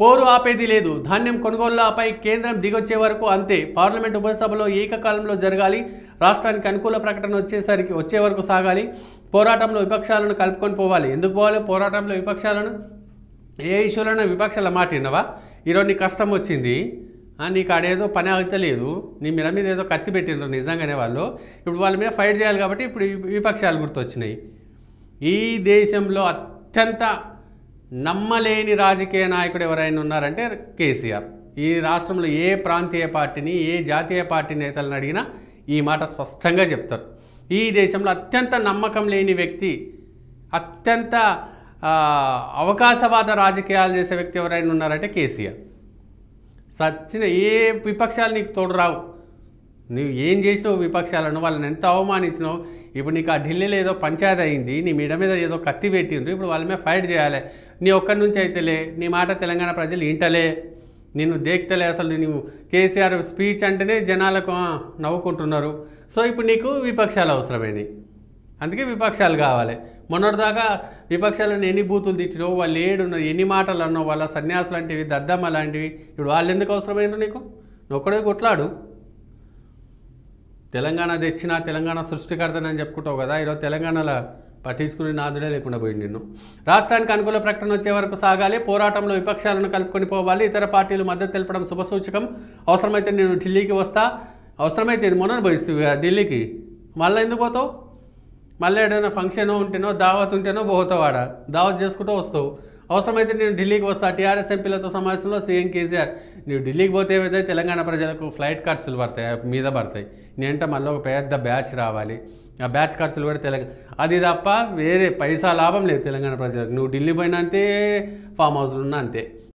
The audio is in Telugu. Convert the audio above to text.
పోరు ఆపేది లేదు ధాన్యం కొనుగోళ్లపై కేంద్రం దిగొచ్చే వరకు అంతే పార్లమెంట్ ఉపసభలో ఏకకాలంలో జరగాలి రాష్ట్రానికి అనుకూల ప్రకటన వచ్చేసరికి వచ్చే వరకు సాగాలి పోరాటంలో విపక్షాలను కలుపుకొని పోవాలి ఎందుకు పోవాలి పోరాటంలో విపక్షాలను ఏ ఇష్యూలైనా విపక్షాల మాట విన్నవా ఈరోజు నీకు కష్టం వచ్చింది నీకు ఆడేదో పని లేదు నీ మీద మీద ఏదో కత్తి పెట్టిండ్రు నిజంగానే వాళ్ళు ఇప్పుడు వాళ్ళ మీద ఫైట్ చేయాలి కాబట్టి ఇప్పుడు విపక్షాలు గుర్తొచ్చినాయి ఈ దేశంలో అత్యంత నమ్మలేని రాజకీయ నాయకుడు ఎవరైనా ఉన్నారంటే కేసీఆర్ ఈ రాష్ట్రంలో ఏ ప్రాంతీయ పార్టీని ఏ జాతీయ పార్టీ నేతలను అడిగినా ఈ మాట స్పష్టంగా చెప్తారు ఈ దేశంలో అత్యంత నమ్మకం లేని వ్యక్తి అత్యంత అవకాశవాద రాజకీయాలు చేసే వ్యక్తి ఎవరైనా ఉన్నారంటే కేసీఆర్ సచ్చిన ఏ విపక్షాలు నీకు తోడు రావు నువ్వు ఏం చేసినావు విపక్షాలను వాళ్ళని ఎంత అవమానించినావు ఇప్పుడు నీకు ఆ ఢిల్లీలో ఏదో పంచాయతీ అయింది నీ మీడ మీద ఏదో కత్తి పెట్టిండ్రు ఇప్పుడు వాళ్ళ మీద ఫైట్ చేయాలి నీ ఒక్కరి నుంచి అయితేలే నీ మాట తెలంగాణ ప్రజలు ఇంటలే నేను దేక్తలే అసలు నువ్వు కేసీఆర్ స్పీచ్ అంటేనే జనాలకు నవ్వుకుంటున్నారు సో ఇప్పుడు నీకు విపక్షాలు అవసరమైనవి అందుకే విపక్షాలు కావాలి మొన్నటిదాకా విపక్షాలను ఎన్ని బూతులు తిట్టినో వాళ్ళు ఏడున్నో ఎన్ని మాటలు అన్నో వాళ్ళ సన్యాసులు లాంటివి దద్దమ్మ లాంటివి ఇప్పుడు వాళ్ళు ఎందుకు అవసరమైన నీకు నువ్వు ఒక్కడే కొట్లాడు తెలంగాణ తెచ్చిన తెలంగాణ సృష్టికర్తనని చెప్పుకుంటావు కదా ఈరోజు తెలంగాణలో పట్టించుకుని నాదుడే లేకుండా పోయింది నిన్ను రాష్ట్రానికి అనుకూల ప్రకటన వచ్చే వరకు సాగాలి పోరాటంలో విపక్షాలను కలుపుకొని పోవాలి ఇతర పార్టీలు మద్దతు తెలపడం శుభసూచకం అవసరమైతే నేను ఢిల్లీకి వస్తా అవసరమైతే ఇది మొన్న భవిస్తుంది ఢిల్లీకి మళ్ళీ ఎందుకు పోతావు మళ్ళీ ఏదైనా ఫంక్షన్ ఉంటేనో దావత్ ఉంటేనో పోతావాడ ఆడ దావత్ చేసుకుంటూ వస్తావు అవసరమైతే నేను ఢిల్లీకి వస్తా టీఆర్ఎస్ ఎంపీలతో సమావేశంలో సీఎం కేసీఆర్ నువ్వు ఢిల్లీకి పోతే ఏదైతే తెలంగాణ ప్రజలకు ఫ్లైట్ ఖర్చులు పడతాయి మీద పడతాయి నేంట మళ్ళీ ఒక పెద్ద బ్యాచ్ రావాలి ఆ బ్యాచ్ ఖర్చులు కూడా తెలంగాణ అది తప్ప వేరే పైసా లాభం లేదు తెలంగాణ ప్రజలకు నువ్వు ఢిల్లీ పోయినా అంతే ఫామ్ హౌస్లు ఉన్నా అంతే